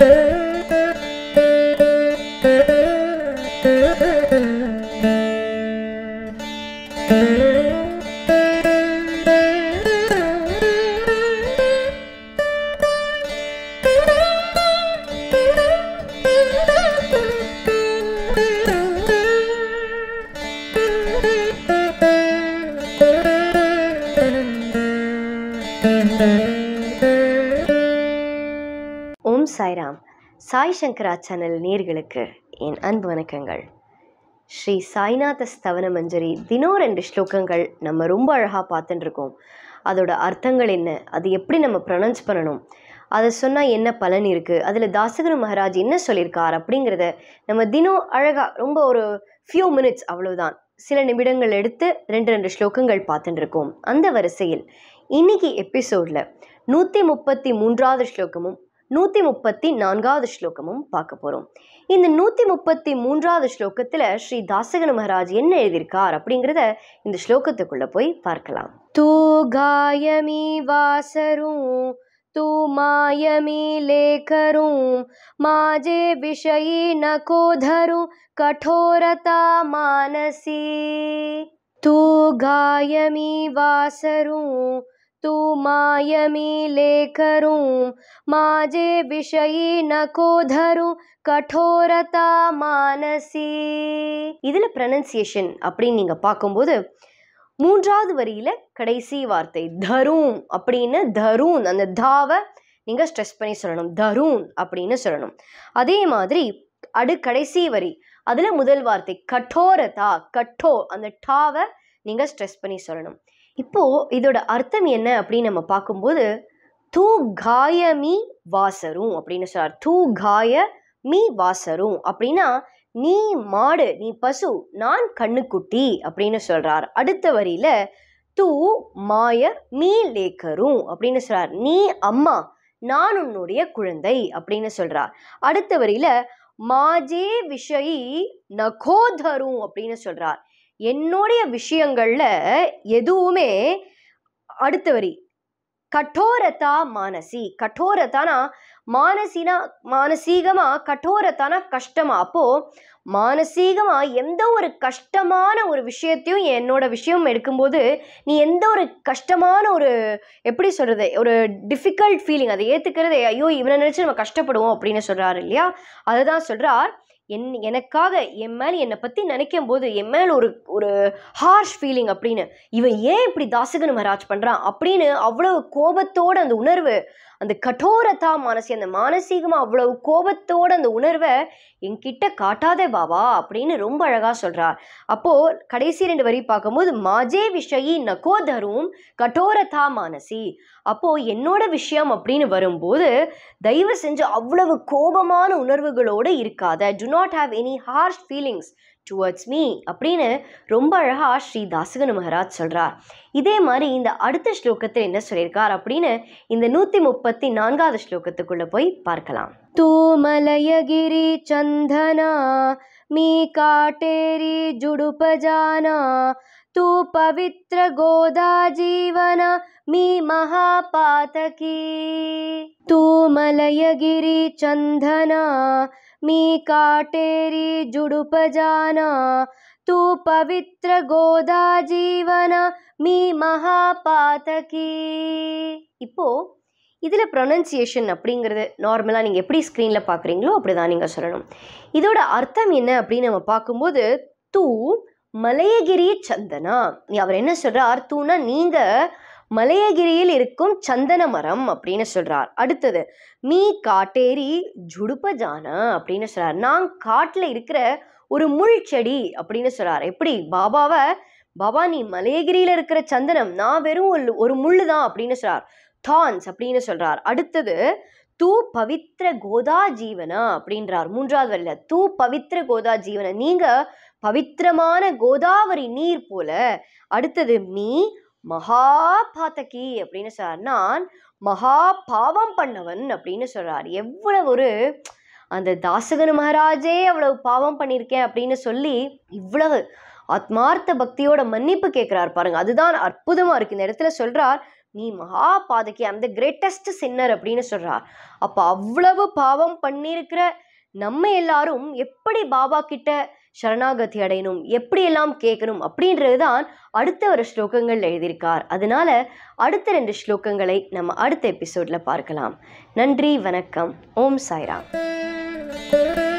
hey. Sai சங்கரா channel நேர்களுக்கு என் அன்பு வணக்கங்கள் ஸ்ரீ சாய்நாத ஸ்தவன மஞ்சரி தினம் ரெண்டு ஸ்லோகங்கள் நம்ம ரொம்ப அழகாக பார்த்துட்டுருக்கோம் அதோட அர்த்தங்கள் என்ன அது எப்படி நம்ம ப்ரொனன்ஸ் பண்ணணும் அதை சொன்னால் என்ன பலன் இருக்குது அதில் தாசகுரு மகராஜ் என்ன சொல்லியிருக்கார் அப்படிங்கிறத நம்ம தினம் அழகாக ரொம்ப ஒரு ஃபியூ மினிட்ஸ் அவ்வளோதான் சில நிமிடங்கள் எடுத்து ரெண்டு ரெண்டு ஸ்லோகங்கள் பார்த்துட்டுருக்கோம் அந்த வரிசையில் இன்னைக்கு எபிசோடில் நூற்றி முப்பத்தி மூன்றாவது ஸ்லோகமும் நூற்றி முப்பத்தி நான்காவது ஸ்லோகமும் பார்க்க போகிறோம் இந்த நூற்றி முப்பத்தி மூன்றாவது ஸ்லோகத்தில் ஸ்ரீ தாசகன மகராஜ் என்ன எழுதியிருக்கார் அப்படிங்கிறத இந்த ஸ்லோகத்துக்குள்ளே போய் பார்க்கலாம் தூ காயமி வாசரும் தூ மாயமி லேகரும் மாஜே விஷயி நகோதரும் கடோரதா மானசி தூ காயமி வாசரும் तू मायमी ले करूं माजे விஷயி நகோ தரும் கடோரதா மானசி இதில் ப்ரனன்சியேஷன் அப்படின்னு நீங்கள் பார்க்கும்போது மூன்றாவது வரியில் கடைசி வார்த்தை தரும் அப்படின்னு தரும் அந்த தாவை நீங்கள் ஸ்ட்ரெஸ் பண்ணி சொல்லணும் தரும் அப்படின்னு சொல்லணும் அதே மாதிரி அடு கடைசி வரி அதில் முதல் வார்த்தை கடோரதா கட்டோ அந்த டாவை நீங்கள் ஸ்ட்ரெஸ் பண்ணி சொல்லணும் இப்போது இதோட அர்த்தம் என்ன அப்படின்னு நம்ம பார்க்கும்போது தூ காய மீ வாசரும் அப்படின்னு சொல்றார் தூ காய மீ வாசரும் அப்படின்னா நீ மாடு நீ பசு நான் கண்ணுக்குட்டி அப்படின்னு சொல்றார் அடுத்த வரியில தூ மாய மீ லேக்கரும் அப்படின்னு சொல்றார் நீ அம்மா நான் உன்னுடைய குழந்தை அப்படின்னு சொல்றார் அடுத்த வரியில மாஜே விஷயி நகோதரும் அப்படின்னு சொல்றார் என்னுடைய விஷயங்களில் எதுவுமே அடுத்த வரி கட்டோரதா மானசி கட்டோரத்தானா மானசினா மானசீகமாக கட்டோரத்தானா கஷ்டமாக அப்போது மானசீகமாக எந்த ஒரு கஷ்டமான ஒரு விஷயத்தையும் என்னோட விஷயம் எடுக்கும்போது நீ எந்த ஒரு கஷ்டமான ஒரு எப்படி சொல்கிறது ஒரு டிஃபிகல்ட் ஃபீலிங் அதை ஏற்றுக்கிறது ஐயோ இவனை நினச்சி நம்ம கஷ்டப்படுவோம் அப்படின்னு சொல்கிறாரு இல்லையா அதை தான் சொல்கிறார் என் எனக்காக என் மேல் என்னை பற்றி நினைக்கும் போது என் மேல் ஒரு ஒரு ஹார்ஷ் ஃபீலிங் அப்படின்னு இவன் ஏன் இப்படி தாசகன் மகராஜ் பண்ணுறான் அப்படின்னு அவ்வளோ கோபத்தோட அந்த உணர்வு அந்த கடோரதா மனசு அந்த மானசீகமாக அவ்வளவு கோபத்தோட அந்த உணர்வை என்கிட்ட காட்டாதே பாவா அப்படின்னு ரொம்ப அழகாக சொல்கிறார் அப்போது கடைசி ரெண்டு வரி பார்க்கும்போது மாஜே விஷயி நகோதரும் கடோரதா மானசி அப்போது என்னோட விஷயம் அப்படின்னு வரும்போது தயவு செஞ்சு அவ்வளவு கோபமான உணர்வுகளோடு இருக்காத to not have any harsh feelings towards me அப்படின்னு ரொம்ப அழகாக ஸ்ரீ தாசகன் மகராஜ் சொல்கிறார் இதே மாதிரி இந்த அடுத்த ஸ்லோகத்தில் என்ன சொல்லியிருக்கார் அப்படின்னு இந்த நூத்தி முப்பத்தி நான்காவது ஸ்லோகத்துக்குள்ள போய் பார்க்கலாம் தூமலயகிரி சந்தனா மீ காட்டேரி ஜுடுபஜானா தூ பவித்ர கோதா ஜீவனா மீ மகா பாதகி தூமலயகிரி சந்தனா மீ காட்டேரி ஜுடுபஜானா तू पवित्र गोदा जीवना மீ மகாபாதகி இப்போது இதில் ப்ரொனன்சியேஷன் அப்படிங்கிறது நார்மலாக நீங்கள் எப்படி ஸ்க்ரீனில் பார்க்குறீங்களோ அப்படி தான் நீங்கள் சொல்லணும் இதோட அர்த்தம் என்ன அப்படின்னு நம்ம பார்க்கும்போது தூ மலையகிரி சந்தனா அவர் என்ன சொல்கிறார் தூனா நீங்கள் மலையகிரியில் இருக்கும் சந்தன மரம் அப்படின்னு சொல்கிறார் அடுத்தது மீ காட்டேரி ஜுடுப்பஜான அப்படின்னு சொல்கிறார் நான் காட்டில் இருக்கிற ஒரு முள் செடி அப்படின்னு சொல்கிறார் எப்படி பாபாவை பாபா நீ மலையகிரியில் இருக்கிற சந்தனம் நான் வெறும் ஒரு முள் தான் அப்படின்னு சொல்கிறார் தான்ஸ் அப்படின்னு சொல்றார் அடுத்தது தூ பவித்ர கோதா ஜீவனா அப்படின்றார் மூன்றாவது வரியில தூ பவித்ர கோதா ஜீவன நீங்க பவித்திரமான கோதாவரி நீர் போல அடுத்தது மீ மகாபாத்தகி அப்படின்னு சொல்றார் நான் மகா பாவம் பண்ணவன் அப்படின்னு சொல்றார் எவ்வளவு ஒரு அந்த தாசகனு மகாராஜே அவ்வளவு பாவம் பண்ணியிருக்கேன் அப்படின்னு சொல்லி இவ்வளவு ஆத்மார்த்த பக்தியோட மன்னிப்பு கேட்குறார் பாருங்க அதுதான் அற்புதமாக இருக்கு இந்த இடத்துல சொல்றார் நீ மகா பாதகி அந்த கிரேட்டஸ்ட் சின்னர் அப்படின்னு சொல்றார் அப்போ அவ்வளவு பாவம் பண்ணியிருக்கிற நம்ம எல்லாரும் எப்படி பாபா கிட்ட சரணாகதி அடையணும் எப்படியெல்லாம் கேட்கணும் அப்படின்றது தான் அடுத்த ஒரு ஸ்லோகங்கள் எழுதியிருக்கார் அதனால அடுத்த ரெண்டு ஸ்லோகங்களை நம்ம அடுத்த எபிசோடில் பார்க்கலாம் நன்றி வணக்கம் ஓம் சாய்ராம்